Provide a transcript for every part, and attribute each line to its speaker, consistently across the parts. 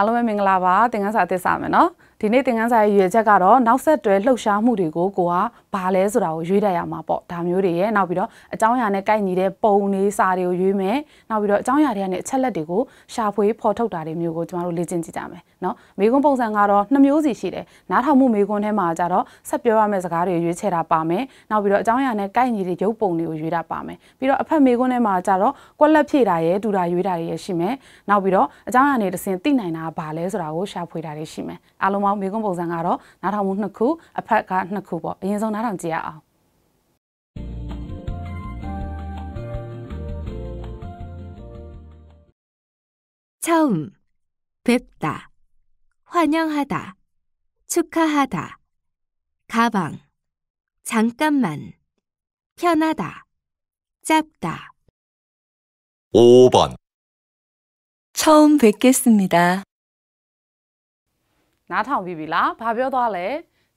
Speaker 1: အားလုံးပဲမင်္ဂလာပါသင်ခန်းစာအသစ်စမယ်နော်။ဒီနေ့သင်ခန်းစာရဲ့ရွေချက်ကတော့နောက်ဆက်တွဲလှုပ်ရှားမှုတွေကိုကိုကဘာလဲဆိုတာကိုရွေးတတ်ရမှာပေါ့ဒါမျိုးတွေရဲ့နောက်ပြီးတော့အကြောင်းအရာနဲ့ကိုက်ညီတဲ့ပုံလေးစာတွေကိုရွေးမယ်နောက်ပြီးတော့အကြောင်းအရာတွေနဲ့အချက်လက်တွေကိုရှာဖွေဖော်ထုတ်တာတွေမျိုးကိုကျမတို့လေ့ကျင့်ကြည့်ကြမယ်เนาะမိကွန်းပုံစံကတော့နှစ်မျိုးစီရှိတယ်နားထောင်မှုမိကွန်းထဲမှာကြတော့ဆက်ပြောရမယ့်စကားတွေရွေးချယ်တာပါမယ်နောက်ပြီးတော့အကြောင်းအရာနဲ့ကိုက်ညီတဲ့ရုပ်ပုံတွေကိုရွေးတာပါမယ်ပြီးတော့အဖက်မိကွန်းထဲမှာကြတော့ကွက်လက်ဖြည့်တာရဲ့ဒူတာရွေးတာတွေရရှိမယ်နောက်ပြီးတော့အကြောင်းအရာတွေတစ်စင်သိနိုင်တာဘာလဲဆိုတာကိုရှာဖွေတာတွေရှိမယ်အားလုံးမောင်းမိကုံးပုံစံကတော့နားထောင်မှုနှစ်ခုအဖက်ကနှစ်ခုပေါ့အရင်ဆုံးနားထောင်ကြည့်ရအောင် 처음, 뵙다, 환영하다, 축하하다, 가방, 잠깐만, 편하다, 짧다. 5번 처음 뵙겠습니다. နားထောင်ပြီးပြီလားဘာပြောသွားလဲ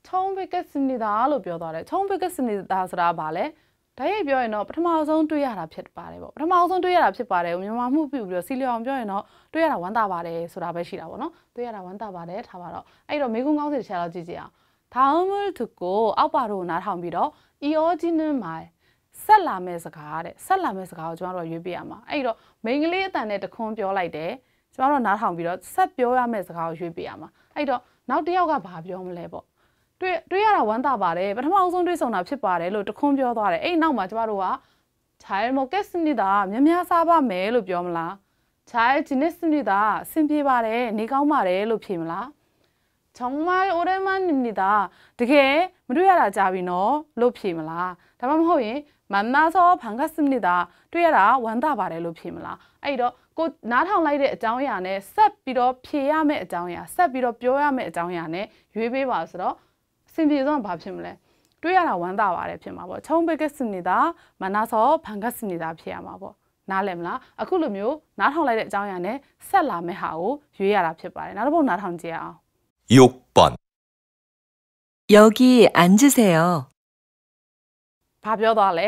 Speaker 1: ထုံးဘက်ကစနီတာလို့ပြောသွားတယ်ထုံးဘက်ကစနီတာဆိုတာဘာလဲဒါရိုက်ပြောရင်တော့ပထမဆုံးတွေ့ရတာဖြစ်ပါတယ်ပေါ့ပထမဆုံးတွေ့ရတာဖြစ်ပါတယ်မြန်မာမှုပြုပြီးတော့စီလျောင်ပြောရင်တော့တွေ့ရတာဝမ်းသာပါတယ်ဆိုတာပဲရှိတာပေါ့နော်တွေ့ရတာဝမ်းသာပါတယ်ထားပါတော့အဲ့တော့မိကုန်းကောင်းစီတစ်ချက်တော့ကြည့်ကြည့်အောင်ဒါမှမဟုတ်ကိုအောက်ပါတို့နားထောင်ပြီးတော့ eoginin မှာဆက်လာမဲ့စကားတဲ့ဆက်လာမဲ့စကားကိုကျွန်တော်တို့ရွေးပြရမှာအဲ့တော့မိန်ကလေးအတန်နဲ့တခွန်းပြောလိုက်တယ်ကျမတို့နားထောင်ပြီးတော့ဆက်ပြောရမယ့်စကားကိုရွေးပြရမှာအဲ့တော့နောက်တစ်ယောက်ကဘာပြောမလဲပေါ့တွေ့တွေ့ရတာဝမ်းသာပါတယ်ပထမအောင်ဆုံးတွေ့ဆုံတာဖြစ်ပါတယ်လို့တခွန်းပြောသွားတယ်အဲ့နောက်မှာကျမတို့က child market စနစ်သားများများစားပါမယ်လို့ပြောမလား child business စနစ်သားအဆင်ပြေပါတယ်နေကောင်းပါတယ်လို့ဖြေမလား정말오랜만입니다တကယ်မတွေ့ရတာကြာပြီနော်လို့ဖြေမလားဒါမှမဟုတ်ရင်만나서반갑습니다တွေ့ရတာဝမ်းသာပါတယ်လို့ဖြေမလားအဲ့တော့ကိုနားထောင်လိုက်တဲ့အကြောင်းအရာနဲ့ဆက်ပြီးတော့ဖြေရမယ့်အကြောင်းအရာဆက်ပြီးတော့ပြောရမယ့်အကြောင်းအရာနဲ့ရွေးပေးပါဆိုတော့အဆင်ပြေဆုံးဘာဖြစ်မလဲတွေ့ရတာဝမ်းသာပါတယ်ဖြစ်မှာပေါ့ချုံဘက်ကစနေတာမနာစောဖန်ကစနေတာဖြစ်ရမှာပေါ့နားလည်မလားအခုလိုမျိုးနားထောင်လိုက်တဲ့အကြောင်းအရာနဲ့ဆက်လာမယ့်ဟာကိုရွေးရတာဖြစ်ပါတယ်နောက်တစ်ပုတ်နားထောင်ကြည့်အောင်6번여기앉으세요ဘာပြောသွားလဲ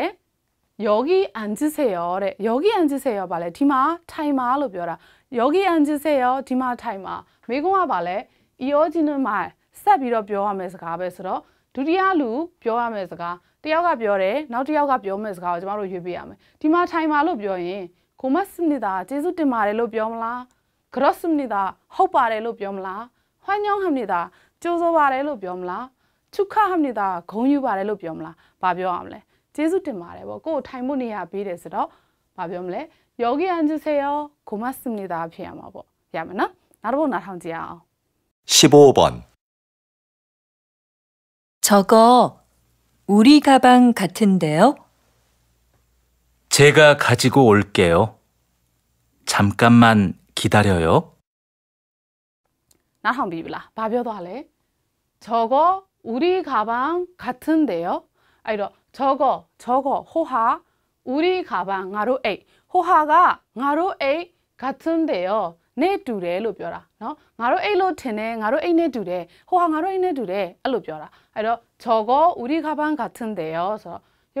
Speaker 1: 여기앉으세 요. 래. 여기앉으세 요. 발 레. 디마타이마로벼 라. 여기앉으세 요. 디마타이 마. 메고마발 레. 이어지는 말. 싹비로벼하면서가베스 러. 두리아루벼하면서 가. တယောက်ကပြောတယ်နောက်တစ်ယောက်ကပြောမယ့်စကားကိုကျမတို့ရွေးပေးရမယ်ဒီမှာထိုင်ပါလို့ပြောရင်ကိုမစနစ်တာကျေးဇူးတင်ပါတယ်လို့ပြောမလားဂရော့စနစ်တာဟုတ်ပါတယ်လို့ပြောမလားဟွမ်းညောင်းဟမ်နစ်တာကြိုးစိုးပါတယ်လို့ပြောမလားချုခဟမ်နစ်တာဂုံယူပါတယ်လို့ပြောမလားဘာပြောရမလဲ ကျေးဇူးတင်ပါတယ်ပေါ့ကိုယ်ထိုင်ဖို့နေရာပေးတယ်ဆိုတော့မပြောမလဲယောဂီ앉으세요고맙습니다ဖြစ်ရမှာပေါ့ရမယ်နော်နောက်တစ်ပုဒ်နားထောင်ကြည့်အောင်15번저거우리가방같은데요제가가지고올게요잠깐만기다려요နားထောင်ပြီးပြီလားဘာပြောသွားလဲ저거우리가방같은데요အဲ့တော့ 저거저거호하우리가방나로에이호하가나로에이같은데 요. 내두래로벼 라. 너나로에이로테 네. 나로에이내두 래. 호하나로에이내두 래. 알로벼 라. 그래서저거우리가방같은데 요. 그래서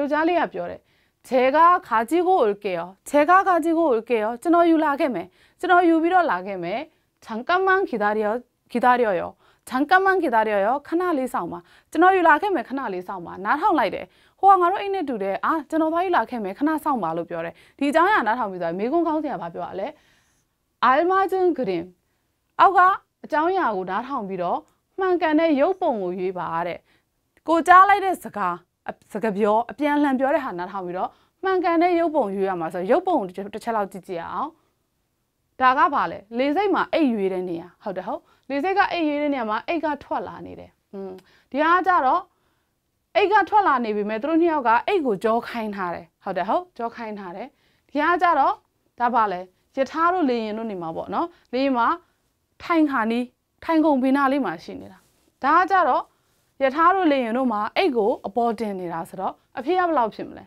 Speaker 1: 요자리가벼 래. 제가가지고올게 요. 제가가지고올게 요. 쯔너유라게 매. 쯔너유비로라게 매. 잠깐만기다려기다려 요. ဂျန်ကမန်နေတာတွေရောခဏလေးဆောင်ပါကျွန်တော်ယူလာခဲ့မယ်ခဏလေးဆောင်ပါနားထောင်လိုက်တယ်ဟိုကငါတို့အိမ်နဲ့တူတယ်အာကျွန်တော်သွားယူလာခဲ့မယ်ခဏဆောင်ပါလို့ပြောတယ်ဒီအကြောင်းအရာနားထောင်ပြီးသွားမိကုန်းကောင်းစရာဘာပြောရလဲအယ်မာဂျန်ဂရင်အောက်ကအကြောင်းအရာကိုနားထောင်ပြီးတော့မှန်ကန်တဲ့ရုပ်ပုံကိုရွေးပါတဲ့ကိုကြားလိုက်တဲ့စကားစကားပြောအပြန်အလှန်ပြောတဲ့ဟာနားထောင်ပြီးတော့မှန်ကန်တဲ့ရုပ်ပုံရွေးရမှာဆိုရုပ်ပုံတစ်ချက်လောက်ကြည့်ကြည့်အောင်ဒါကဘာလဲလေစိတ်မှာအိတ်ရွေးတဲ့နေရာဟုတ်တယ်ဟုတ်လေစိတ်ကအိတ်ရွေးတဲ့နေရာမှာအိတ်ကထွက်လာနေတယ်อืมဒီဟာကြတော့အိတ်ကထွက်လာနေပြီမဲ့သူတို့နှစ်ယောက်ကအိတ်ကိုကြောခိုင်းထားတယ်ဟုတ်တယ်ဟုတ်ကြောခိုင်းထားတယ်ဒီဟာကြတော့ဒါဘာလဲယထာတို့လေရင်တို့နေမှာပေါ့နော်လေရင်မှာထိုင်ခါနီးထိုင်ကုန်ဘီနာလေးမှာရှိနေတာဒါကကြတော့ယထာတို့လေရင်တို့မှာအိတ်ကိုအပေါ်တင်နေတာဆိုတော့အဖေကဘယ်လောက်ဖြစ်မလဲ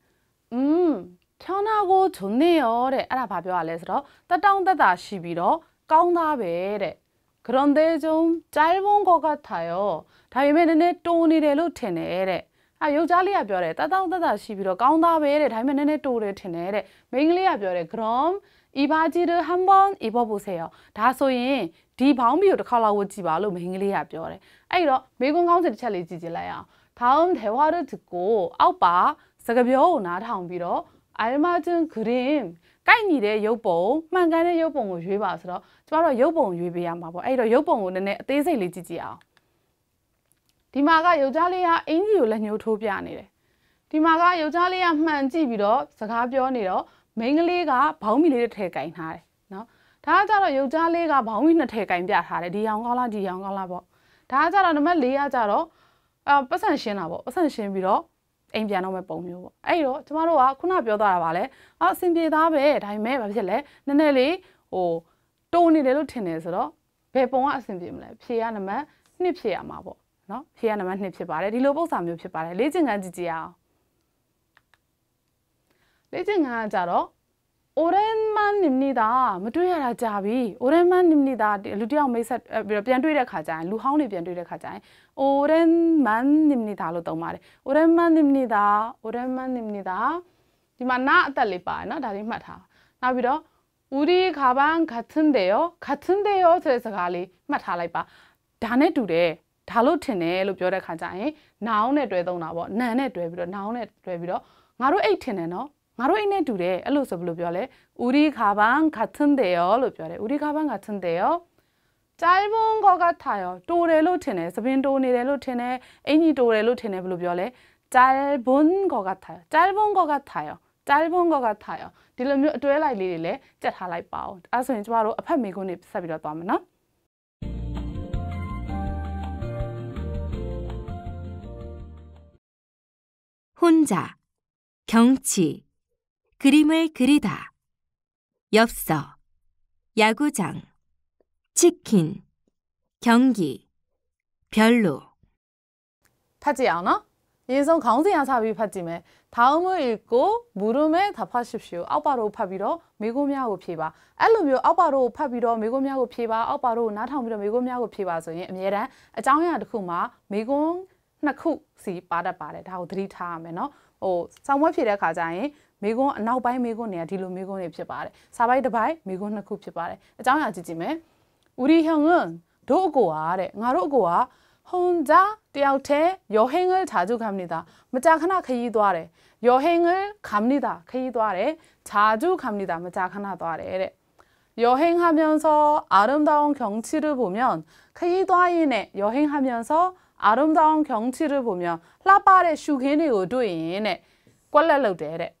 Speaker 1: อืมချောင်းသားကိုဂျွန်နေရောတဲ့အဲ့ဒါဘာပြောရလဲဆိုတော့တတောင်းတက်တာရှိပြီးတော့ကောင်းသားပဲတဲ့ grande ဂျုံဂျိုင်ဘုံကိုကထာရောဒါပေမဲ့နည်းနည်းတိုးနေတယ်လို့ထင်တယ်တဲ့အာယောက်ျားလေးကပြောတယ်တတောင်းတက်တာရှိပြီးတော့ကောင်းသားပဲတဲ့ဒါပေမဲ့နည်းနည်းတိုးတယ်ထင်တယ်တဲ့မိန်းကလေးကပြောတယ် grom อีบาจิรุฮัมบอนอีဘောပုဆေရောဒါဆိုရင်ဒီဘောင်းဘီကိုတစ်ခါလောက်ဝတ်ကြည့်ပါလို့မိန်းကလေးကပြောတယ်အဲ့တော့မိကွန်းကောင်းစစ်တစ်ချက်လေးကြည့်ကြည့်လိုက်အောင်ဘောင်းထေဝါရတကိုအောက်ပါစကားပြောကိုနားထောင်ပြီးတော့ I imagine green ကိုက်ညီတဲ့ရုပ်ပုံမှန်ကန်တဲ့ရုပ်ပုံကိုရွေးပါဆိုတော့ကျမတို့ရုပ်ပုံရွေးပေးရမှာပေါ့အဲ့တော့ရုပ်ပုံကိုနည်းနည်းအသေးစိတ်လေးကြည့်ကြည့်အောင်ဒီမှာကယောက်ျားလေးကအင်ကြီးကိုလက်ညှိုးထိုးပြနေတယ်ဒီမှာကယောက်ျားလေးကမှန်ကြည့်ပြီးတော့စကားပြောနေတော့မိန်းကလေးကဘောင်းမီလေးတစ်ထည်ကင်ထားတယ်နော်ဒါကကြတော့ယောက်ျားလေးကဘောင်းမီနှစ်ထည်ကင်ပြထားတယ်ဒီအောင်ကောင်းလားဒီအောင်ကောင်းလားပေါ့ဒါကကြတော့နံပါတ်၄ကကြတော့အပတ်စံရှင်းတာပေါ့ပတ်စံရှင်းပြီးတော့အိမ်ပြန်တော့မဲ့ပုံမျိုးပေါ့အဲ့တော့ကျမတို့ကခုနပြောသွားတာပါလေအော်အဆင်ပြေသားပဲဒါပေမဲ့ဘာဖြစ်လဲနည်းနည်းလေးဟိုတုံနေတယ်လို့ထင်တယ်ဆိုတော့ဘယ်ပုံကအဆင်ပြေမလဲဖြေရနံပါတ်1ဖြေရမှာပေါ့နော်ဖြေရနံပါတ်1ဖြစ်ပါတယ်ဒီလိုပုံစံမျိုးဖြစ်ပါတယ်လေ့ကျင့်ခန်းကြည့်ကြအောင်လေ့ကျင့်ခန်းကကြတော့오랜만입니다မတွေ့ရတာကြာပြီ오랜만입니다လူတယောက်မိတ်ဆက်ပြီးတော့ပြန်တွေ့တဲ့ခါကျရင်လူဟောင်းတွေပြန်တွေ့တဲ့ခါကျရင်오랜만입니다လို့သုံးပါတယ်오랜만입니다오랜만입니다ဒီမှာနာအသက်လေးပါတယ်နော်ဒါလေးမှတ်ထားနောက်ပြီးတော့우리가방같은데요같은데요ဆိုတဲ့စကားလေးမှတ်ထားလိုက်ပါဒါနဲ့တူတယ်ဒါလို့ထင်တယ်လို့ပြောတဲ့ခါကျရင်နောင်နဲ့တွဲသုံးတာပေါ့နန်နဲ့တွဲပြီးတော့နောင်နဲ့တွဲပြီးတော့ငါတို့အိတ်ထင်တယ်နော်ငါတို့အိမ်နဲ့တူတယ်အဲ့လိုဆိုဘယ်လိုပြောလဲဥရီခါဘန်ခတ်န်တယ်ယောလို့ပြောတယ်ဥရီခါဘန်ခတ်န်တယ်ယောတိုင်ဘုံကောကထာယောတိုတယ်လို့ထင်တယ်သပင်တိုနေတယ်လို့ထင်တယ်အင်ကြီးတိုတယ်လို့ထင်တယ်ဘယ်လိုပြောလဲတိုင်ဘုံကောကထာတိုင်ဘုံကောကထာယောတိုင်ဘုံကောကထာယောဒီလိုမျိုးအတွဲလိုက်လေးတွေလည်းကြက်ထားလိုက်ပါအောင်အဲဆိုရင်ကျမတို့အဖက်မေခွန်းတွေဆက်ပြီးတော့သွားမယ်နော်혼자경치 그림을 그리다. 엽서, 야구장, 치킨, 경기, 별로. 타지 않아? 인성 강세한 사비 파지매. 다음을 읽고 물음에 답하십시오. 아빠로 파비로 미고미하고 피바. 알로묘 아빠로 파비로 미고미하고 피바. 아빠로 나타오미로 미고미하고 피바. ဆိုရင်အများအားအကြောင်းအရာတစ်ခုမှာမိမိကွန်းအနောက်ပိုင်းမိကွန်းတွေကဒီလိုမိကွန်းတွေဖြစ်ပါတယ်စာပိုက်တစ်ပိုက်မိကွန်းနှစ်ခုဖြစ်ပါတယ်အကြောင်းအရာကြည့်ကြည့်မယ်우리형은တို့အကိုကတဲ့ငါတို့အကိုကဟွန်ဂျာတယောက်တည်းယောဟင်ငယ်ထားကြခံနေတာမကြာခဏခရီးသွားတယ်ယောဟင်ငယ်ခံနေတာခရီးသွားတယ်ထားကြခံနေတာမကြာခဏသွားတယ်တဲ့여행하면서아름다운경치를보면크이도아인의여행하면서아름다운경치를보면라바의슈게니오도인의꼴랄로데레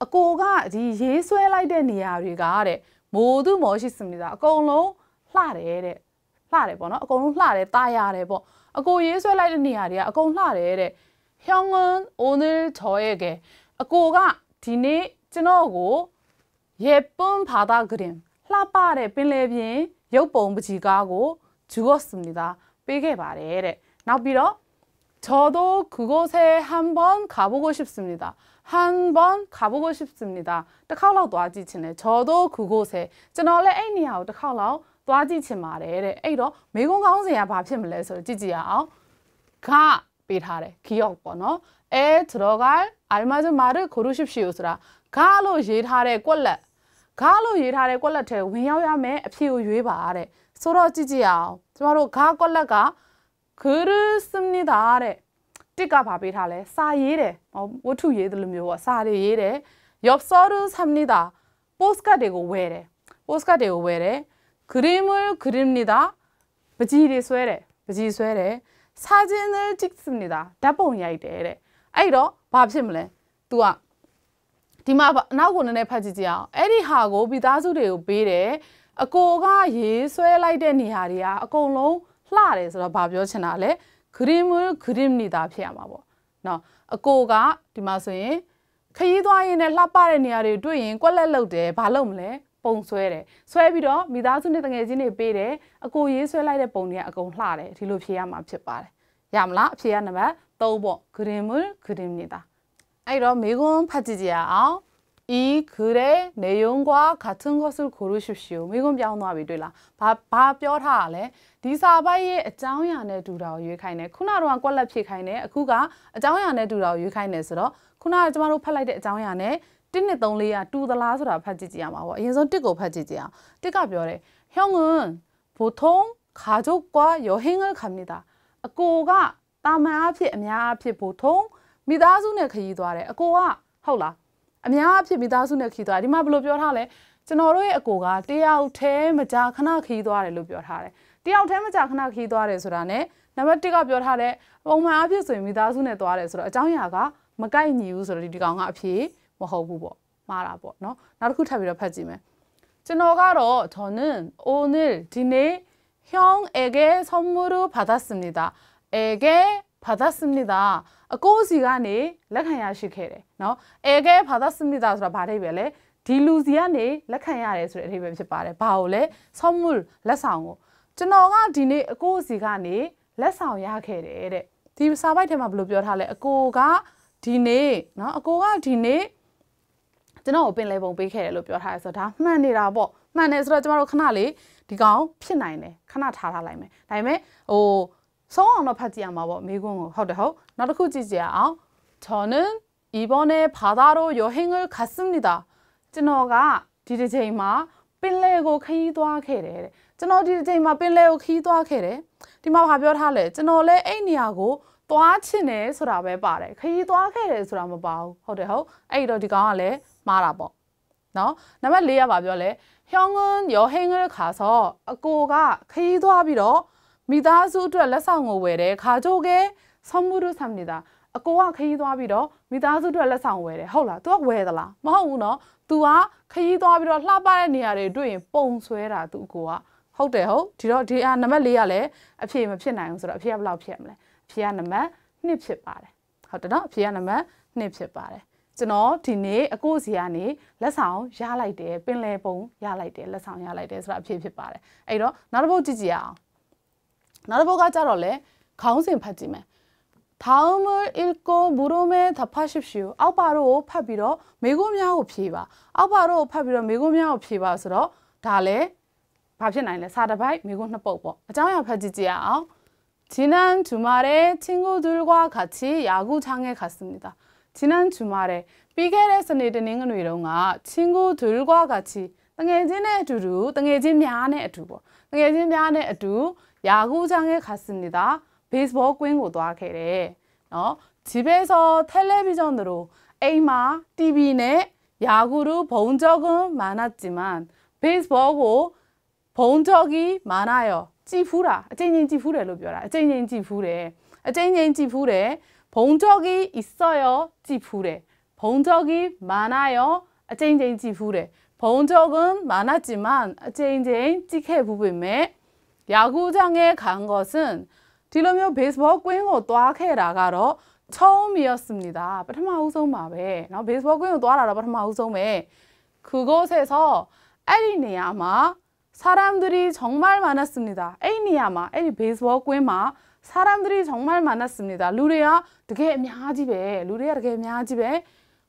Speaker 1: အကိုကဒီရေးဆွဲလိုက်တဲ့နေရာတွေကတဲ့မိုးသူမော်ရှိစမီတာအကုန်လုံးလှတယ်တဲ့လှတယ်ပေါ့နော်အကုန်လုံးလှတယ်တာရတယ်ပေါ့အကိုရေးဆွဲလိုက်တဲ့နေရာတွေကအကုန်လှတယ်တဲ့ဟျောင်းငွန်းအိုနယ်ထော်ရဲ့ကဲအကိုကဒီနေ့ကျွန်တော်ကို예쁜바다그림လှပတဲ့ပင်လယ်ပြင်ရုပ်ပုံပကြီးကားကို주었습니다ပေးခဲ့ပါတယ်တဲ့နောက်ပြီးတော့저도그곳에한번가보고싶습니다 한번가보고싶습니 다. တစ်ခေါက်လောက်သွားကြည့်ချင်တယ်.저도그곳에ကျွန်တော်လည်းအဲ့နေရာကိုတစ်ခေါက်လောက်သွားကြည့်ချင်ပါတယ်တဲ့.အဲ့တော့မေကုန်းကောင်းစင်ကဘာဖြစ်မလဲဆိုတော့ကြည့်ကြည့်ရအောင်.가ပေးထားတယ်.기억ပေါ့နော်.에들어갈알맞은말을고르십시 오. ဆိုတာ가로ရေးထားတဲ့꼴 렛. 가로ရေးထားတဲ့꼴렛ထဲဝင်ရောက်ရမယ်.အဖြစ်ကိုရွေးပါတဲ့.ဆိုတော့ကြည့်ကြည့်ရအောင်.ကျွန်တော်တို့가꼴렛က그르습니 다. တဲ့.တစ်ကဘာပေးထားလဲစာရေးတယ်ဝတ္ထုရေးတယ်လို့မျိုးပေါ့စာတွေရေးတယ် Yob Sorus Hamnida postcard တွေကိုဝယ်တယ် postcard တွေကိုဝယ်တယ်그림을그립니다ပကြီးတွေဆွဲတယ်ပကြီးဆွဲတယ်사진을찍습니다ဓာတ်ပုံရိုက်တယ်တဲ့အဲ့တော့ဘာဖြစ်မလဲ तू ကဒီမှာနောက်ကိုနည်းနည်းဖတ်ကြည့်ကြအောင်အဲ့ဒီဟာကိုမိသားစုတွေကိုပေးတယ်အကိုကရေးဆွဲလိုက်တဲ့နေရာတွေကအကုန်လုံးလှတယ်ဆိုတော့ဘာပြောချင်တာလဲ그림을그립니다ဖြစ်ရမှာပေါ့နော်အကိုကဒီမှာဆိုရင်ခရီးသွားရင်းနဲ့လှပတဲ့နေရာတွေတွေ့ရင်ကွက်လက်လုပ်တယ်ဘာလုပ်မလဲပုံဆွဲတယ်ဆွဲပြီးတော့မိသားစုနဲ့တငယ်ချင်းတွေပေးတယ်အကိုရေးဆွဲလိုက်တဲ့ပုံတွေကအကုန်လှတယ်ဒီလိုဖြေရမှာဖြစ်ပါတယ်ရမလားအဖြေကနံပါတ်3ပေါ့그림을그립니다အဲ့တော့မေခွန်းဖတ်ကြည့်ကြအောင်이글의내용과같은것을고르십시오မိကုံပြောင်းသွားပြီတွေ့လားဘာဘာပြောထားတာလဲဒီစာပိုက်ရဲ့အကြောင်းအရာနဲ့တူတာကိုရွေးခိုင်းတယ်ခုနကတော့ကွက်လက်ဖြည့်ခိုင်းတယ်အခုကအကြောင်းအရာနဲ့တူတာကိုရွေးခိုင်းတယ်ဆိုတော့ခုနကကျမတို့ဖတ်လိုက်တဲ့အကြောင်းအရာနဲ့1နဲ့3လေးကတူသလားဆိုတာဖတ်ကြည့်ကြရမှာပေါ့အရင်ဆုံး1ကိုဖတ်ကြည့်ကြရအောင်1ကပြောတယ်형은보통가족과여행을갑니다အကိုကတာမန်အဖြစ်အများအဖြစ်보통မိသားစုနဲ့ခရီးသွားတယ်အကိုကဟုတ်လားအများအဖြစ်မိသားစုနဲ့ခီးသွားတယ်ဒီမှာဘယ်လိုပြောထားလဲကျွန်တော်တို့ရဲ့အကိုကတယောက်တည်းမကြာခဏခီးသွားတယ်လို့ပြောထားတယ်တယောက်တည်းမကြခဏခီးသွားတယ်ဆိုတာနဲ့နံပါတ်1ကပြောထားတဲ့ပုံမှန်အဖြစ်ဆိုရင်မိသားစုနဲ့သွားတယ်ဆိုတော့အကြောင်းအရာကမကိုက်ညီဘူးဆိုတော့ဒီဒီကောင်ကအဖြစ်မဟုတ်ဘူးပေါ့မှားတာပေါ့နော်နောက်တစ်ခုထပ်ပြီးတော့ဖတ်ကြည့်မယ်ကျွန်တော်ကတော့저는오늘디네형에게선물을받았습니 다. 에게받았습니 다. အကိုစီကနေလက်ခံရရှိခဲ့တယ်เนาะအဲကဲဘာသာစမီတာဆိုတာဘာအဓိပ္ပာယ်လဲဒီလူစီကနေလက်ခံရတယ်ဆိုတဲ့အဓိပ္ပာယ်ဖြစ်ပါတယ်ဘာကိုလဲဆော့မူလက်ဆောင်ကိုကျွန်တော်ကဒီနေ့အကိုစီကနေလက်ဆောင်ရခဲ့တယ်တဲ့ဒီစာပိုက်ထဲမှာဘယ်လိုပြောထားလဲအကိုကဒီနေ့เนาะအကိုကဒီနေ့ကျွန်တော်ကိုပင်လယ်ပုံပေးခဲ့တယ်လို့ပြောထားတယ်ဆိုတော့ဒါမှန်နေတာပေါ့မှန်တယ်ဆိုတော့ကျမတို့ခဏလေးဒီကောင်ဖြစ်နိုင်တယ်ခဏထားထားလိုက်မယ်ဒါပေမဲ့ဟိုဆုံးအောင်တော့ဖတ်ကြည့်ရမှာပေါ့မိကွန်းကိုဟုတ်တယ်ဟုတ်နောက်တစ်ခုကြည့်ကြရအောင်저는이번에바다로여행을갔습니다ကျွန်တော်ကဒီတစ်ချိန်မှာပင်လယ်ကိုခရီးသွားခဲ့တယ်တဲ့ကျွန်တော်ဒီအချိန်မှာပင်လယ်ကိုခီးသွားခဲ့တယ်ဒီမှာဘာပြောထားလဲကျွန်တော်လည်းအဲ့နေရာကိုသွားချင်တယ်ဆိုတာပဲပါတယ်ခီးသွားခဲ့တယ်ဆိုတာမပါဘူးဟုတ်တယ်ဟုတ်အဲ့တော့ဒီကောင်ကလည်းမှားတာပေါ့နော်နံပါတ်၄ကဘာပြောလဲဟျောင်းကွန်းရောဟင်းကခါဆော့အကိုကခီးသွားပြီးတော့မိသားစုအတွက်လက်ဆောင်ကိုဝယ်တယ်ခါကြိုကဲဆောမှုရုဆမ်နေတာအကိုကခရီးသွားပြီးတော့မိသားစုအတွက်လက်ဆောင်ဝယ်တယ်ဟုတ်လား तू ကဝယ်သလားမဟုတ်ဘူးเนาะ तू ကခရီးသွားပြီးတော့လှပတဲ့နေရာတွေတွေ့ရင်ပုံဆွဲတာ तू ကိုကဟုတ်တယ်ဟုတ်ဒီတော့ဒီအာနံပါတ်၄ကလည်းအဖြေမဖြစ်နိုင်ဘူးဆိုတော့အဖြေကဘယ်လောက်ဖြစ်မလဲအဖြေကနံပါတ်2ဖြစ်ပါတယ်ဟုတ်တယ်နော်အဖြေကနံပါတ်2ဖြစ်ပါတယ်ကျွန်တော်ဒီနေ့အကိုစီကနေလက်ဆောင်ရလိုက်တယ်ပင်လယ်ပုံရလိုက်တယ်လက်ဆောင်ရလိုက်တယ်ဆိုတာအဖြေဖြစ်ပါတယ်အဲ့တော့နောက်တစ်ပုတ်ကြည့်ကြည့်အောင်နောက်တစ်ပုတ်ကကြတော့လေခေါင်းစဉ်ဖတ်ကြည့်မယ်다음을읽고물음에답하십시 오. 아빠로팝이로메고미하고피 바. 아빠로팝이로메고미하고피 바. 그래서다래 밥ာဖြ네사န바이미국လဲစာတစ်ပ지ုက지난주말에친구들과같이야구장에갔습니다 지난 주말에 삐겔의 스니드닝은 위로가 친구들과 같이 땅에진의 두루 땅에진 면의 두고 땅에진 면의 두 야구장에 갔습니다. 베이스볼 인고도 하게래. 어 집에서 텔레비전으로 에이마 TV네 야구를 본 적은 많았지만 베이스볼고 ဘုံတော်ကြီးမာနရောကြည်ဖူးတာအချိန်ချင်းကြည်ဖူးတယ်လို့ပြောတာအချိန်ချင်းကြည်ဖူးတယ်အချိန်ချင်းကြည်ဖူးတယ်ဘုံတော်ကြီးဣဆော့ရောကြည်ဖူးတယ်ဘုံတော်ကြီးမာနရောအချိန်ချင်းကြည်ဖူးတယ်ဘုံတော်ကမာနကြည်မန်အချိန်ချင်းကြည်ခဲ့ဘူးပေမဲ့ယာကူကြောင့်ငဲခံကောစင်ဒီလိုမျိုး baseball queen ကိုသွားခဲ့တာကတော့ချုံးမြော့စမီတာပထမဦးဆုံးပါပဲเนาะ baseball queen ကိုသွားတာတော့ပထမဦးဆုံးပဲခူကိုဆေဆောအဲ့ဒီနေရာမှာ 사람들이 정말 많았습니다. 애니야마, 애니 베이스워 크에마 사람들이 정말 많았습니다. 루레야 되게 미아집에 루레야 되게 미아집에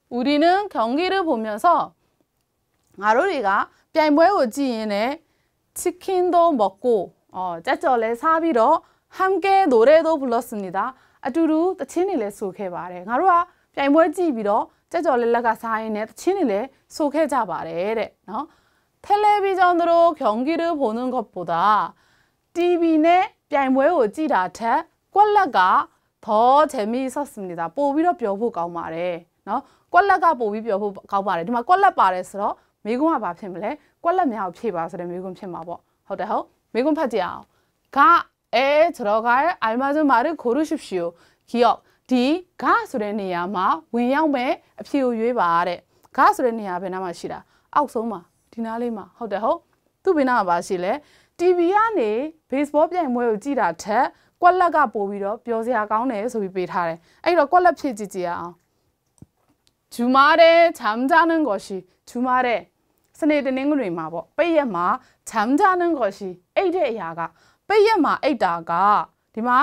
Speaker 1: 우리는 경기를 보면서 아로리가 뺨모에오지인에 치킨도 먹고 어, 짜쩔레 사비로 함께 노래도 불렀습니다. 아두루 친일레 속해 말해. 가로아 뺨모에지비로 짜쩔레라가 사인에 친일레 속해 자바래. 어? 텔레비전으로경기를보는것보다 TV 내뺨웨오지라테꼴라가더재미있었습니 다. 뽀비로뼈보가오마 래. 너꼴라가뽀비뼈보가오마 래. 정말꼴라빠래서미국아밥힘 래. 꼴라미하고피바서미국피마 뭐. 허대 허. 미국파지 야. 가에들어갈알맞은말을고르십시 오. 기억디가소리니야마윈양매피우유에바 래. 가소리니야베나마시 라. 아우소 마. ဒီနားလေးမှာဟုတ်တယ်ဟုတ်သူ့ဘေးနားမှာပါရှိလဲ TV ကနေ baseball ပြိုင်ပွဲကိုကြည့်တာထက်ကွက်လက်ကပို့ပြီးတော့ပျော်စရာကောင်းတယ်ဆိုပြီးပေးထားတယ်အဲ့တော့ကွက်လက်ဖြည့်ကြည့်ကြရအောင်ဂျူမာတဲ့ချမ်ဂျာနန်ကိုရှိဂျူမာတဲ့စနေတနင်္ဂနွေမှာပေါ့ပိတ်ရက်မှာချမ်ဂျာနန်ကိုရှိအိတ်တဲ့အရာကပိတ်ရက်မှာအိတ်တာကဒီမှာ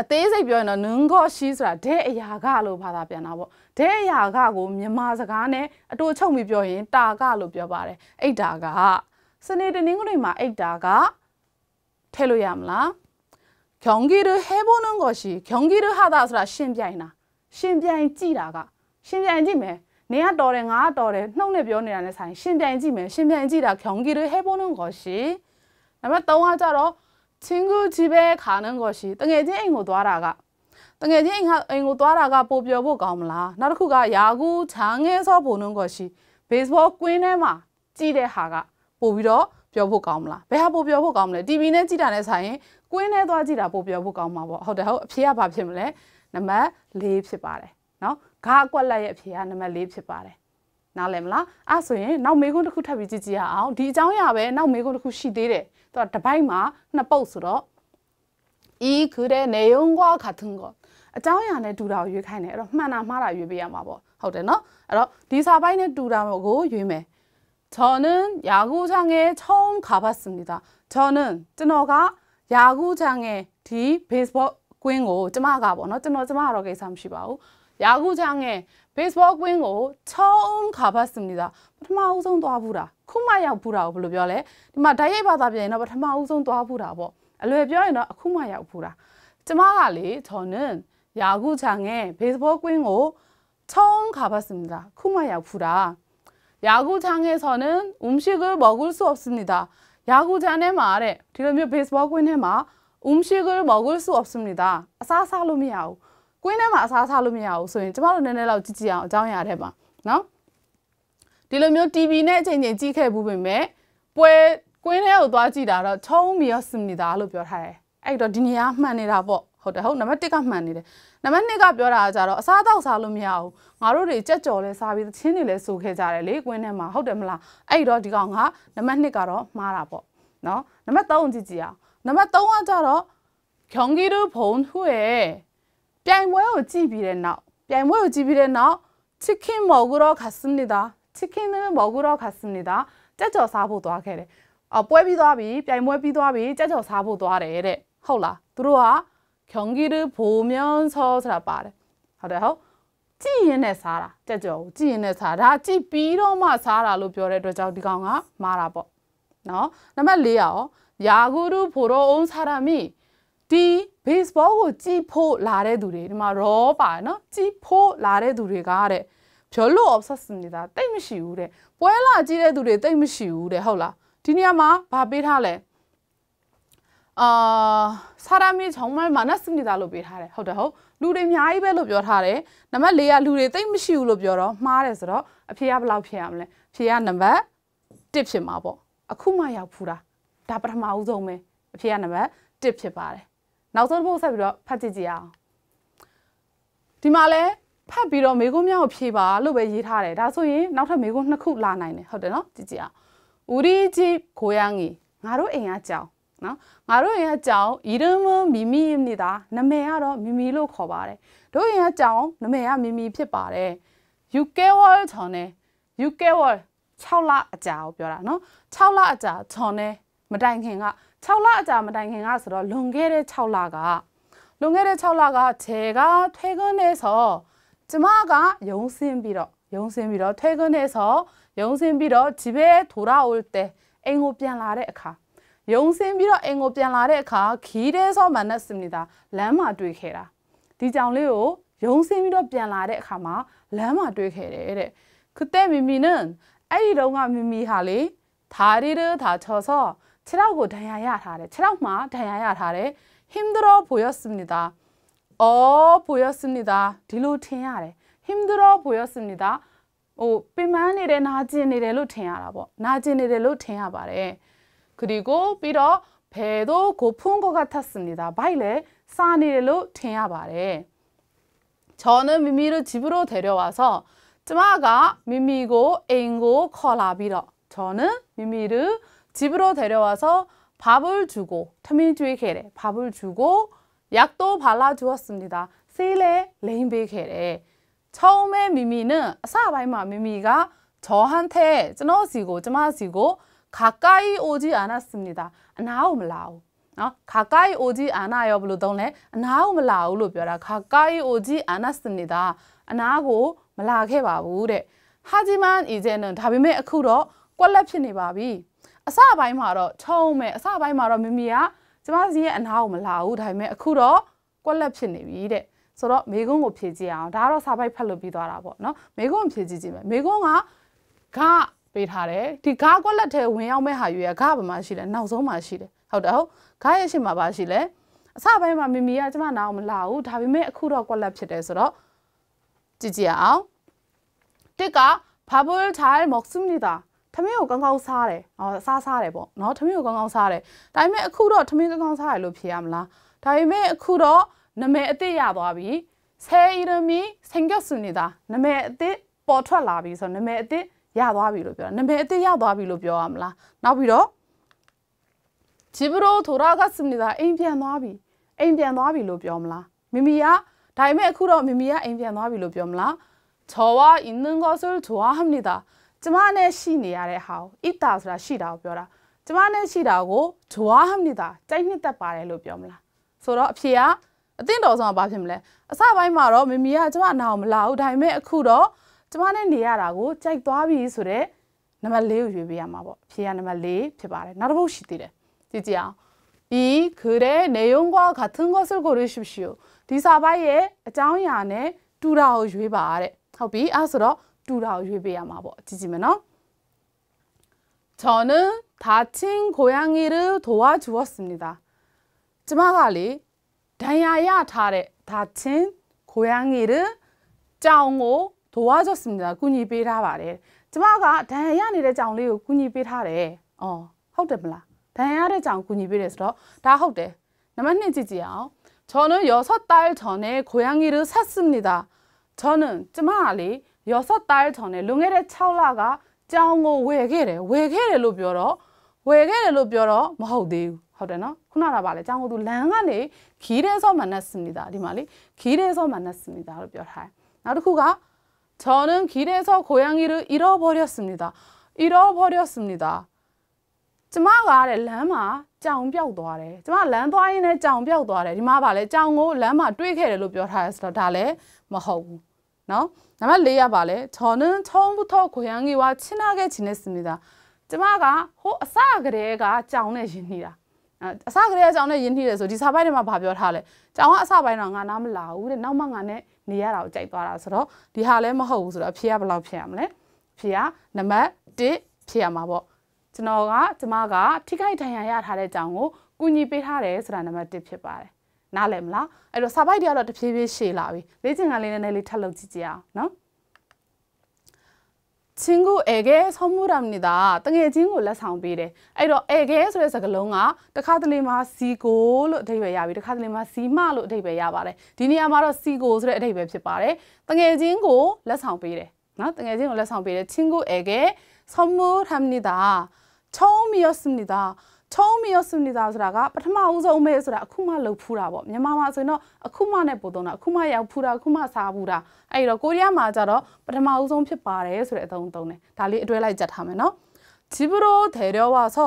Speaker 1: အသေးစိတ်ပြောရင်တော့နွန်ကိုရှိဆိုတာတဲ့အရာကလို့ဘာသာပြန်တာပေါ့ဒဲအရာကကိုမြန်မာစကားနဲ့အတူချုပ်ပြီးပြောရင်တာကလို့ပြောပါတယ်အိတ်တာကစနေတနင်္ဂနွေမှာအိတ်တာကထည့်လို့ရမလား경기를해보는것이경기를하다ဆိုတာရှင်းပြိုင်တာရှင်းပြိုင်ကြည့်တာကရှင်းပြိုင်ကြည့်မယ်နေကတော်တယ်ငါကတော်တယ်နှုတ်နဲ့ပြောနေတာနဲ့ဆိုင်ရှင်းပြိုင်ကြည့်မယ်ရှင်းပြိုင်ကြည့်တာ경기를해보는것이နံပါတ်3ကကြတော့친구집에가는것이တကယ်ချင်းအိမ်ကိုသွားတာကတကယ်ချင်းအိမ်ကိုသွားတာကပိုပျော်ဖို့ကောင်းမလားနောက်တစ်ခုကယာကူချာငဲစောဘုံနှုံးကရှိဘေ့စ်ဘောကွင်းထဲမှာကြည့်တဲ့ဟာကပို့ပြီးတော့ပြောဖို့ကောင်းမလားဘယ်ဟာပို့ပြောဖို့ကောင်းမလဲ TV နဲ့ကြည့်တာနဲ့ဆိုင်ရင်ကွင်းထဲသွားကြည့်တာပို့ပြောဖို့ကောင်းမှာပေါ့ဟုတ်တယ်ဟုတ်အဖြေကဘာဖြစ်မလဲနံပါတ်၄ဖြစ်ပါတယ်နော်ဂါအကွက်လက်ရဲ့အဖြေကနံပါတ်၄ဖြစ်ပါတယ်နားလည်မလားအဲ့ဆိုရင်နောက်မေခွန်းတစ်ခုထပ်ပြီးကြည့်ကြည့်ရအောင်ဒီအကြောင်းအရာပဲနောက်မေခွန်းတစ်ခုရှိသေးတယ်သူကတပိုက်မှာနှစ်ပုတ်ဆိုတော့ဤခုတဲ့နေုံကွာခတ်ထုံကောအကြောင်းအရာနဲ့တူတာကိုရွေးခိုင်းတယ်အဲ့တော့မှန်တာမှားတာရွေးပေးရမှာပေါ့ဟုတ်တယ်နော်အဲ့တော့ဒီစာပိုင်းနဲ့တူတာကိုရွေးမယ်저는야구장에처음가봤습니다저는ကျွန်တော်ကယာကူချန်ငယ်ဒီ baseball ကွင်းကိုကျမကပေါ့နော်ကျွန်တော်ကျမတော့ကိစ္စမရှိပါဘူးယာကူချန်ငယ် baseball ကွင်းကိုချုံးခါဘတ်စမီတာပထမဦးဆုံးသွားဘူးတာခုမှရောက်ဘူးတာကိုဘယ်လိုပြောလဲဒီမှာဓာတ်ရိုက်ဘာသာပြန်ရင်တော့ပထမဦးဆုံးသွားဘူးတာပေါ့အလွယ်ပြောရင်တော့အခုမှရောက်ဘူးတာကျမကလေဂျော်နန်야구장에베이스볼꽝고처음가봤습니 다. 쿠마야쿠 라. 야구장에서는음식을먹을수없습니 다. 야구장에말에그러면베이스볼꽝에마음식을먹을수없습니 다. 사사로미야 오. 꽝에마사사로미야 오. 소인저말로내내라고지지 야. 장야해 봐. 너? ဒီလိုမျိုး TV နဲ့အချိန်ချင်းကြည့်ခဲ့ဘူးပေမဲ့ပွဲကွင်းထဲကိုသွားကြည့်တာတော့ချုံမီရစမီတာလို့ပြောထားတယ်။အဲ့တော့ဒီနေရာမှန်နေတာပေါ့ဟုတ်တယ်ဟုတ်နံပါတ်1ကမှန်နေတယ်နံပါတ်2ကပြောတာကကြတော့အစားအသောက်စားလို့မရဘူးငါတို့တွေကြက်ကြော်လဲစားပြီးသချင်းတွေလဲဆိုခဲ့ကြတယ်လေကွင်းထဲမှာဟုတ်တယ်မလားအဲ့တော့ဒီကောင်ကနံပါတ်2ကတော့မှားတာပေါ့နော်နံပါတ်3ကြည့်ကြည့်အောင်နံပါတ်3ကကြတော့경기를본후에ပြိုင်ပွဲကိုကြည့်ပြီးတဲ့နောက်ပြိုင်ပွဲကိုကြည့်ပြီးတဲ့နောက်치킨먹으러갔습니다치킨을먹으러갔습니다ကြက်ကြော်စားဖို့သွားခဲ့တယ်အော်ပွဲပြီးသွားပြီပြိုင်ပွဲပြီးသွားပြီကြက်ကြော်စားဖို့သွားတယ်တဲ့ဟုတ်လားသူတို့က경기를보면서살아봐 래. 하래 요. ကြည့်ရင်နဲ့စားတာကြက်ကြော်ကိုကြည့်ရင်နဲ့စားဒါကြည့်ပြီးတော့မှစားတာလို့ပြောတဲ့အတွက်ကြောင့်ဒီကောင်ကမာတာပေါ့နော်နံပါတ်၄ရောယာဂူရုဖိုရိုအုံးစားရမီဒီ baseball ကိုကြည့်ဖို့လာတဲ့သူတွေဒီမှာ raw ပါနော်ကြည့်ဖို့လာတဲ့သူတွေကတဲ့ဖြောလို့ obsess နေတာတိတ်မရှိဘူးတဲ့ပွဲလာကြည့်တဲ့သူတွေတိတ်မရှိဘူးတဲ့ဟုတ်လားဒီနေရာမှာဗာပေးထားလဲအာဆာရမီဂျောင်းမမနစမီတာလို့ပေးထားတယ်ဟုတ်တယ်ဟုတ်လူတွေအများကြီးပဲလို့ပြောထားတယ်နံပါတ်၄ကလူတွေသိမ့်မရှိဘူးလို့ပြောတော့မှားတယ်ဆိုတော့အဖြေကဘယ်လောက်ဖြစ်ရမလဲဖြေကနံပါတ်1ဖြစ်မှာပေါ့အခုမှရောက်ဖူးတာဒါပထမဦးဆုံးပဲအဖြေကနံပါတ်1ဖြစ်ပါတယ်နောက်ဆုံးတစ်ပုဒ်ဆက်ပြီးတော့ဖတ်ကြည့်ကြအောင်ဒီမှာလဲဖတ်ပြီးတော့မေကွန်းများကိုဖြေပါလို့ပဲရေးထားတယ်ဒါဆိုရင်နောက်ထပ်မေကွန်းနှစ်ခုလာနိုင်တယ်ဟုတ်တယ်နော်ကြည့်ကြအောင်우리집고양이ငါတို့အိမ်ကကြောင်နော်ငါတို့ရင်အကြောင်းဤရမမီမီနေတာနာမည်ကတော့မီမီလို့ခေါ်ပါတယ်တို့ရင်အကြောင်းနာမည်ကမီမီဖြစ်ပါတယ် UK World ထောင်းနေ UK World 6လအကြာကိုပြောတာနော်6လအကြာထောင်းနေမတိုင်ခင်က6လအကြာမတိုင်ခင်ကဆိုတော့လွန်ခဲ့တဲ့6လကလွန်ခဲ့တဲ့6လကခြေကထွေးခွန်းနေဆိုကျမကယုံစင်းပြီးတော့ယုံစင်းပြီးတော့ထွေးခွန်းနေဆိုယုံစင်းပြီးတော့ဒီဘဲထူရဦးတဲ့အိမ်ကိုပြန်လာတဲ့အခါယုံစင်းပြီးတော့အိမ်ကိုပြန်လာတဲ့အခါခီးတဲ့ဆော့မန်နဲ့စင်နေတာလမ်းမှာတွေ့ခဲ့တာဒီကြောင်လေးကိုယုံစင်းပြီးတော့ပြန်လာတဲ့အခါမှာလမ်းမှာတွေ့ခဲ့တယ်တဲ့ခုတဲ့မီမီနဲ့အဲ့ဒီတော့ကမီမီဟာလေသာရီရသာချောဆော့ခြေထောက်ကိုဒဏ်ရာရထားတယ်ခြေထောက်မှာဒဏ်ရာရထားတယ်ဟင်ဒရောဘိုယောစင်နေတာအော်ဘိုယောစင်နေတာဒီလိုထင်ရတယ်ဟင်ဒရောဘိုယောစင်နေတာဟိုပင်ပန်းနေတယ်နာကျင်နေတယ်လို့ထင်ရတာပေါ့နာကျင်နေတယ်လို့ထင်ရပါတယ်။ 그리고 삐러 배도 고픈 것 같았습니다. 바일레 사로 태야바레. 저는 미미를 집으로 데려와서 쯔마가 미미고 앵고 커라비러. 저는 미미를 집으로 데려와서 밥을 주고 터미주의케레 밥을 주고 약도 발라 주었습니다. 실레 레인베케레. 처음에 미미는 사바이마 미미가 저한테 쯔너시고 쯔마시고 가까이오지않았습니 다. 나오물라 오. 어? 가까이오지않아 요. 불러던래나오물라오로벼 라. 가까이오지않았습니 다. 나고말라게바부 래. 하지만이제는다비메아쿠로꼴랩시니바 비. အစပိုင်းမှာတော့ထုံးမယ်အစပိုင်းမှာတော့မမီကကျမစီရဲ့အနာကိုမလာဘူးဒါပေမဲ့အခုတော့ကွက်လက်ဖြစ်နေပြီတဲ့ဆိုတော့မေကုန်းကိုဖြည့်ကြည့်အောင်ဒါကတော့စာပိုက်ဖတ်လို့ပြီးသွားတာပေါ့နော်မေကုန်းဖြည့်ကြည့်ကြည့်မယ်မေကုန်းကကပေးထားတယ်ဒီဂါကွက်လက်ထဲဝင်ရောက်မဲ့ဟာရွေးကဂါဘာမှရှိလဲနောက်ဆုံးမှရှိတယ်ဟုတ်တယ်ဟုတ်ဂါရဲ့ရှိမှာပါရှိလဲအစပိုင်းမှာမီမီကကျမနာအောင်မလာဘူးဒါပေမဲ့အခုတော့ကွက်လက်ဖြစ်တယ်ဆိုတော့ကြည့်ကြည့်အောင်တစ်ကဘာဘယ်ထိုင်မော့ဆုမီတာသမင်းကိုကောင်းကောင်းစားတယ်ဟောစားစားတယ်ပေါ့နော်သမင်းကိုကောင်းကောင်းစားတယ်ဒါပေမဲ့အခုတော့သမင်းကောင်းကောင်းစားရလို့ဖြေရမလားဒါပေမဲ့အခုတော့နမဲအစ်စ်ရသွားပြီဆဲအီရမီဆင်ကျော့ဆုနေတာနမဲအစ်စ်ပေါ်ထွက်လာပြီဆိုတော့နမဲအစ်စ်ရသွားပြီလို့ပြောတာနာမည်အသစ်ရသွားပြီလို့ပြောရမလားနောက်ပြီးတော့ဂျီဘရိုထိုရာကစမနီတာအိမ်ပြန်သွားပြီအိမ်ပြန်သွားပြီလို့ပြောမလားမိမိကဒါပေမဲ့အခုတော့မိမိကအိမ်ပြန်သွားပြီလို့ပြောမလားချောဝါအင်းနငောဆူချောဝါဟမ်နီတာကျမနဲ့ရှိနေရတဲ့ဟာကိုအစ်တာဆိုတာရှိတာကိုပြောတာကျမနဲ့ရှိတာကိုဂျွာဟမ်နီတာကြိုက်နှစ်သက်ပါတယ်လို့ပြောမလားဆိုတော့အဖေကအသင့်တော်ဆုံးကဘာဖြစ်မလဲအစပိုင်းမှာတော့မမီကကျမအနာကိုမလာဘူးဒါပေမဲ့အခုတော့ကျမနဲ့နေရတာကိုကြိုက်သွားပြီဆိုတော့နံပါတ်၄ကိုရွေးပေးရမှာပေါ့ဖြေရနံပါတ်၄ဖြစ်ပါတယ်နောက်တစ်ပုဒ်ရှိသေးတယ်ကြည့်ကြည့်အောင်이글의내용과같은것을고르십시오ဒီစာပိုက်ရဲ့အကြောင်းအရာနဲ့တူတာကိုရွေးပါတဲ့ဟုတ်ပြီအဲဆိုတော့တူတာကိုရွေးပေးရမှာပေါ့ကြည့်ကြည့်မယ်နော်저는다친고양이를도와주었습니다ကျမကလေဒဏ်ရာရထားတဲ့다친고양이를ကြောင်ကိုဒွားဇော့စင်တာကူညီပေးထားပါတယ်ကျမကဒဏ်ရနေတဲ့ကြောင်လေးကိုကူညီပေးထားတယ်အော်ဟုတ်တယ်မလားဒဏ်ရတဲ့ကြောင်ကူညီပေးတယ်ဆိုတော့ဒါဟုတ်တယ်နံပါတ်2ကြည့်ကြည့်အောင်저는6달전에고양이를샀습니 다. 저는쯔마리6달전에룽에레차올라가짱고외계래외계래로벼러외계래로벼러뭐하우데요하잖아그나라말해짱고도랑안에길에서만났습니 다. 이말이길에서만났습니 다. 벼할나르쿠가 저는 길에서 고양이를 잃어버렸습니다. 잃어버렸습니다. ကျမကလည်းလမ်းမှာကြောင်ပြောက်သွားတယ်ကျမလမ်းသွားရင်저는 네 처음부터 고양이와 친하게 지냈습니다. ကျမကဟိုအစကတည်အစကလေးကကျောင်းနဲ့ရင်းနှီးတယ်ဆိုဒီစာပိုက်ထဲမှာဗာပြောထားလဲကျောင်းကအစပိုင်းတော့ငါနားမလာဘူးတဲ့နောက်မှငါနဲ့နေရတာကိုကြိုက်သွားတာဆိုတော့ဒီဟာလည်းမဟုတ်ဘူးဆိုတော့အဖေကဘယ်လောက်ဖြစ်ရမလဲအဖေကနံပါတ်1ဖြစ်ရမှာပေါ့ကျွန်တော်ကကျမကထိခိုက်ဒဏ်ရာရထားတဲ့ကျောင်းကိုကူညီပေးထားတယ်ဆိုတာနံပါတ်1ဖြစ်ပါတယ်နားလည်မလားအဲ့တော့စာပိုက်တွေကတော့တဖြည်းဖြည်းရှည်လာပြီလေ့ကျင့်ခန်းလေးနည်းနည်းလေးထပ်လုပ်ကြည့်ကြအောင်နော်친구에게선물합니 다. 땅에친구를상비 래. 아이로에게소리사글롱 아. 다카들리마시고로대배야 비. 다카들리마시마로대배야바 래. 디니야마로시고소리대배ဖြစ်ပါတယ်.땅에친구လက်ဆောင်ပေးတယ်.နော်땅에친구လက်ဆောင်ပေးတယ်.친구에게선물합니 다. 처음이었습니 다. ထုံးမီယောဆူနီတာဆိုတာကပထမဦးဆုံးမဲဆိုတာအခုမှလှုပ်ဖူးတာပေါ့မြန်မာမှာဆိုရင်တော့အခုမှနဲ့ပို့တော့တာအခုမှရောက်ဖူးတာအခုမှစားဖူးတာအဲ့တော့ကိုရီးယားမှာကြတော့ပထမဦးဆုံးဖြစ်ပါတယ်ဆိုတဲ့အသုံးသုံးတယ်ဒါလေးအတွဲလိုက်ကြထားမယ်နော်집으로데려와서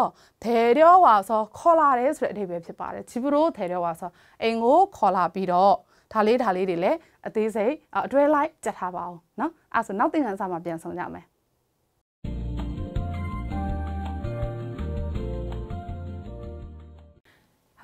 Speaker 1: 데려와서ခေါ်လာတယ်ဆိုတဲ့အဓိပ္ပာယ်ဖြစ်ပါတယ်집으로데려와서အိမ်ကိုခေါ်လာပြီးတော့ဒါလေးဒါလေးတွေလည်းအသေးစိတ်အတွဲလိုက်ကြထားပါအောင်နော်အဲ့ဆိုနောက်သင်ခန်းစာမှာပြန်ဆောင်ကြမယ်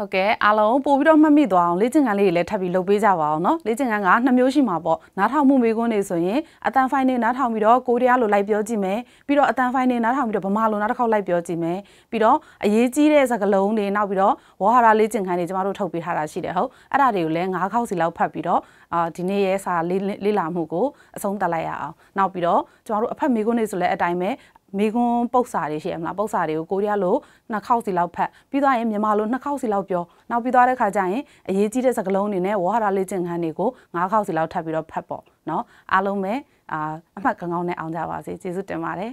Speaker 1: ဟုတ်ကဲ့အားလုံးပို့ပြီးတော့မှတ်မိသွားအောင်လေ့ကျင့်ခန်းလေးတွေလည်းထပ်ပြီးလုပ်ပေးကြပါအောင်နော်လေ့ကျင့်ခန်းကနှစ်မျိုးရှိမှာပေါ့နားထောင်မှုမေးခွန်းတွေဆိုရင်အတန်ဖိုင်တွေနားထောင်ပြီးတော့ကိုတရားလိုလိုက်ပြောကြည့်မယ်ပြီးတော့အတန်ဖိုင်တွေနားထောင်ပြီးတော့ဗမာလိုနောက်တစ်ခေါက်လိုက်ပြောကြည့်မယ်ပြီးတော့အရေးကြီးတဲ့စကားလုံးတွေနောက်ပြီးတော့ဝေါ်ဟာရာလေ့ကျင့်ခန်းတွေကျမတို့ထုတ်ပေးထားတာရှိတယ်ဟုတ်အဲ့ဒါတွေကိုလည်း၅ခေါက်စီလောက်ဖတ်ပြီးတော့အာဒီနေ့ရဲ့စာလေ့လာမှုကိုအဆုံးသတ်လိုက်ရအောင်နောက်ပြီးတော့ကျမတို့အဖက်မေးခွန်းတွေဆိုလည်းအတိုင်းပဲမိကွန်းပုတ်စာတွေရှိရမလားပုတ်စာတွေကိုကိုရီးယားလိုနှစ်ခေါက်စီလောက်ဖတ်ပြီးသွားရင်မြန်မာလိုနှစ်ခေါက်စီလောက်ပြောနောက်ပြီးသွားတဲ့ခါကျရင်အရေးကြီးတဲ့စကားလုံးတွေနဲ့ဝါဟာရလေ့ကျင့်ခန်းတွေကိုငါးခေါက်စီလောက်ထပ်ပြီးတော့ဖတ်ပေါ့နော်အားလုံးပဲအာအမှတ်ကောင်းကောင်းနဲ့အောင်ကြပါစေကျေးဇူးတင်ပါတယ်